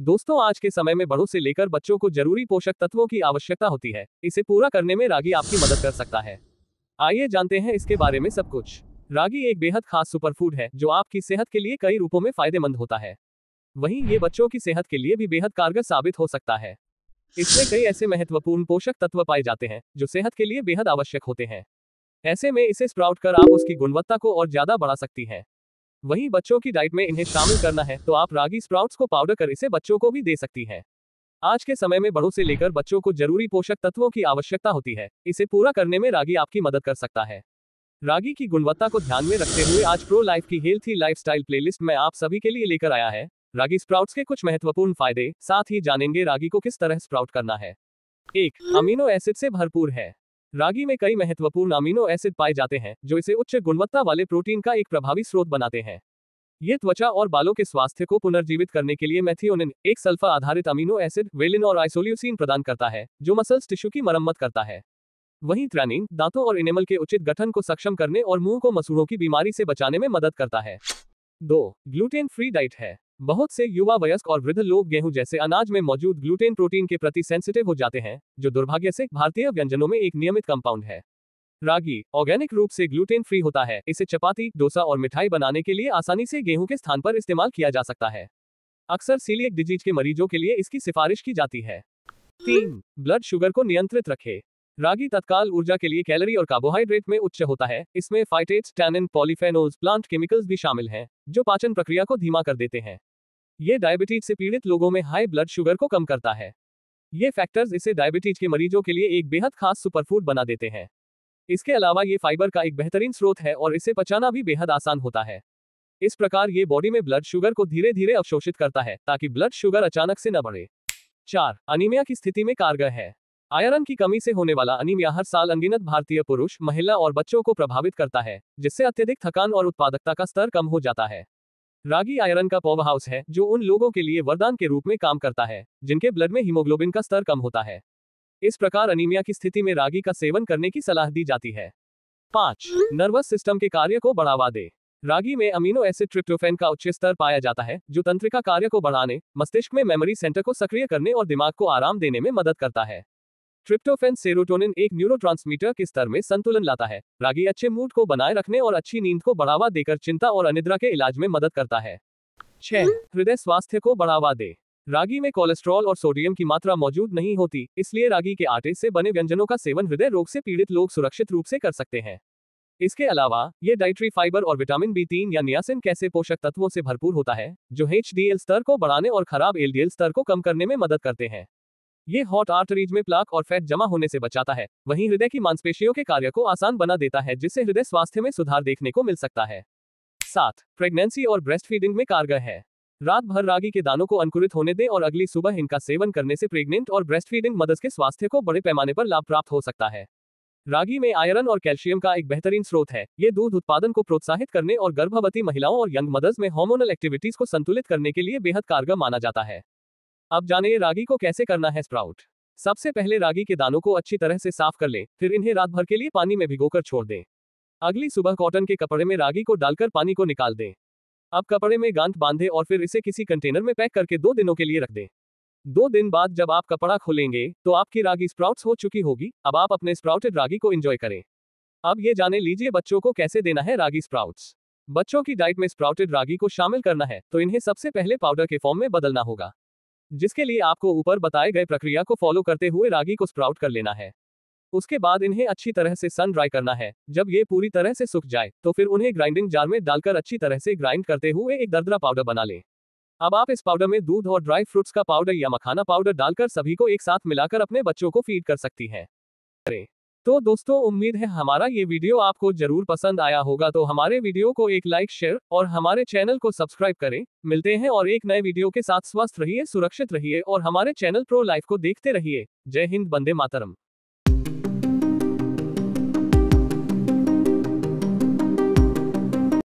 दोस्तों आज के समय में बड़ों से लेकर बच्चों को जरूरी पोषक तत्वों की आवश्यकता होती है इसे पूरा करने में रागी आपकी मदद कर सकता है आइए जानते हैं इसके बारे में सब कुछ रागी एक बेहद खास सुपरफूड है जो आपकी सेहत के लिए कई रूपों में फायदेमंद होता है वहीं ये बच्चों की सेहत के लिए भी बेहद कारगर साबित हो सकता है इसमें कई ऐसे महत्वपूर्ण पोषक तत्व पाए जाते हैं जो सेहत के लिए बेहद आवश्यक होते हैं ऐसे में इसे स्प्राउट कर आप उसकी गुणवत्ता को और ज्यादा बढ़ा सकती हैं वहीं बच्चों की डाइट में इन्हें शामिल करना है तो आप रागी स्प्राउट्स को पाउडर कर इसे बच्चों को भी दे सकती हैं आज के समय में बड़ों से लेकर बच्चों को जरूरी पोषक तत्वों की आवश्यकता होती है इसे पूरा करने में रागी आपकी मदद कर सकता है रागी की गुणवत्ता को ध्यान में रखते हुए आज प्रो लाइफ की हेल्थी लाइफस्टाइल प्लेलिस्ट में आप सभी के लिए लेकर आया है रागी स्प्राउट्स के कुछ महत्वपूर्ण फायदे साथ ही जानेंगे रागी को किस तरह स्प्राउट करना है एक अमीनो एसिड से भरपूर है रागी में कई महत्वपूर्ण अमीनो एसिड पाए जाते हैं जो इसे उच्च गुणवत्ता वाले प्रोटीन का एक प्रभावी स्रोत बनाते हैं ये त्वचा और बालों के स्वास्थ्य को पुनर्जीवित करने के लिए मैथियोनिन एक सल्फा आधारित अमीनो एसिड वेलिन और आइसोल्यूसिन प्रदान करता है जो मसल्स टिश्यू की मरम्मत करता है वहीं त्रैनिन दांतों और इनेमल के उचित गठन को सक्षम करने और मुंह को मसूरों की बीमारी से बचाने में मदद करता है दो ग्लूटेन फ्री डाइट है बहुत से युवा वयस्क और वृद्ध लोग गेहूं जैसे अनाज में मौजूद ग्लूटेन प्रोटीन के प्रति सेंसिटिव हो जाते हैं जो दुर्भाग्य से भारतीय व्यंजनों में एक नियमित कंपाउंड है रागी ऑर्गेनिक रूप से ग्लूटेन फ्री होता है इसे चपाती डोसा और मिठाई बनाने के लिए आसानी से गेहूं के स्थान पर इस्तेमाल किया जा सकता है अक्सर सीलिय डिजीज के मरीजों के लिए इसकी सिफारिश की जाती है तीन ब्लड शुगर को नियंत्रित रखें रागी तत्काल ऊर्जा के लिए कैलोरी और कार्बोहाइड्रेट में उच्च होता है इसमें phytates tannin polyphenols plant chemicals भी शामिल हैं जो पाचन प्रक्रिया को धीमा कर देते हैं ये डायबिटीज से पीड़ित लोगों में हाई ब्लड शुगर को कम करता है ये फैक्टर्स इसे डायबिटीज के मरीजों के लिए एक बेहद खास सुपरफूड बना देते हैं इसके अलावा ये फाइबर का एक बेहतरीन स्रोत है और इसे पचाना भी बेहद आसान होता है इस प्रकार ये बॉडी में ब्लड शुगर को धीरे धीरे अवशोषित करता है ताकि ब्लड शुगर अचानक से न बढ़े चार अनिमिया की स्थिति में कारगर है आयरन की कमी से होने वाला अनिमिया हर साल अनगिनत भारतीय पुरुष महिला और बच्चों को प्रभावित करता है जिससे अत्यधिक थकान और उत्पादकता का स्तर कम हो जाता है रागी आयरन का हाउस है जो उन लोगों के लिए वरदान के रूप में काम करता है जिनके ब्लड में हीमोग्लोबिन का स्तर कम होता है इस प्रकार अनिमिया की स्थिति में रागी का सेवन करने की सलाह दी जाती है पाँच नर्वस सिस्टम के कार्य को बढ़ावा दे रागी में अमीनो एसिड ट्रिप्टोफेन का उच्च स्तर पाया जाता है जो तंत्रिका कार्य को बढ़ाने मस्तिष्क में मेमोरी सेंटर को सक्रिय करने और दिमाग को आराम देने में मदद करता है ट्रिप्टोफेन सेरोटोनिन एक न्यूरोट्रांसमीटर के स्तर में संतुलन लाता है रागी अच्छे मूड को बनाए रखने और अच्छी नींद को बढ़ावा देकर चिंता और अनिद्रा के इलाज में मदद करता है छह हृदय स्वास्थ्य को बढ़ावा दे रागी में कोलेस्ट्रॉल और सोडियम की मात्रा मौजूद नहीं होती इसलिए रागी के आटे से बने व्यंजनों का सेवन हृदय रोग से पीड़ित लोग सुरक्षित रूप से कर सकते हैं इसके अलावा ये डाइट्री फाइबर और विटामिन बी तीन या नियासिन कैसे पोषक तत्वों से भरपूर होता है जो एच स्तर को बढ़ाने और खराब एल स्तर को कम करने में मदद करते हैं ये हॉट आर्टरीज में प्लाक और फैट जमा होने से बचाता है वहीं हृदय की मांसपेशियों के कार्य को आसान बना देता है जिससे हृदय स्वास्थ्य में सुधार देखने को मिल सकता है साथ प्रेगनेंसी और ब्रेस्ट फीडिंग में कारगर है रात भर रागी के दानों को अंकुरित होने दें और अगली सुबह इनका सेवन करने से प्रेग्नेंट और ब्रेस्ट फीडिंग मदर्स के स्वास्थ्य को बड़े पैमाने पर लाभ प्राप्त हो सकता है रागी में आयरन और कैल्शियम का एक बेहतरीन स्रोत है ये दूध उत्पादन को प्रोत्साहित करने और गर्भवती महिलाओं और यंग मदर्स में हार्मोनल एक्टिविटीज को संतुलित करने के लिए बेहद कारगर माना जाता है अब जानें रागी को कैसे करना है स्प्राउट सबसे पहले रागी के दानों को अच्छी तरह से साफ कर लें फिर इन्हें रात भर के लिए पानी में भिगोकर छोड़ दें अगली सुबह कॉटन के कपड़े में रागी को डालकर पानी को निकाल दें अब कपड़े में गांध बांधे और फिर इसे किसी कंटेनर में पैक करके दो दिनों के लिए रख दें दो दिन बाद जब आप कपड़ा खोलेंगे तो आपकी रागी स्प्राउट्स हो चुकी होगी अब आप अपने स्प्राउटेड रागी को एंजॉय करें अब ये जाने लीजिए बच्चों को कैसे देना है रागी स्प्राउट्स बच्चों की डाइट में स्प्राउटेड रागी को शामिल करना है तो इन्हें सबसे पहले पाउडर के फॉर्म में बदलना होगा जिसके लिए आपको ऊपर बताए गए प्रक्रिया को फॉलो करते हुए रागी को स्प्राउट कर लेना है उसके बाद इन्हें अच्छी तरह से सन ड्राई करना है जब ये पूरी तरह से सूख जाए तो फिर उन्हें ग्राइंडिंग जार में डालकर अच्छी तरह से ग्राइंड करते हुए एक दर्दरा पाउडर बना लें अब आप इस पाउडर में दूध और ड्राई फ्रूट्स का पाउडर या मखाना पाउडर डालकर सभी को एक साथ मिलाकर अपने बच्चों को फीड कर सकती हैं तो दोस्तों उम्मीद है हमारा ये वीडियो आपको जरूर पसंद आया होगा तो हमारे वीडियो को एक लाइक शेयर और हमारे चैनल को सब्सक्राइब करें मिलते हैं और एक नए वीडियो के साथ स्वस्थ रहिए सुरक्षित रहिए और हमारे चैनल प्रो लाइफ को देखते रहिए जय हिंद बंदे मातरम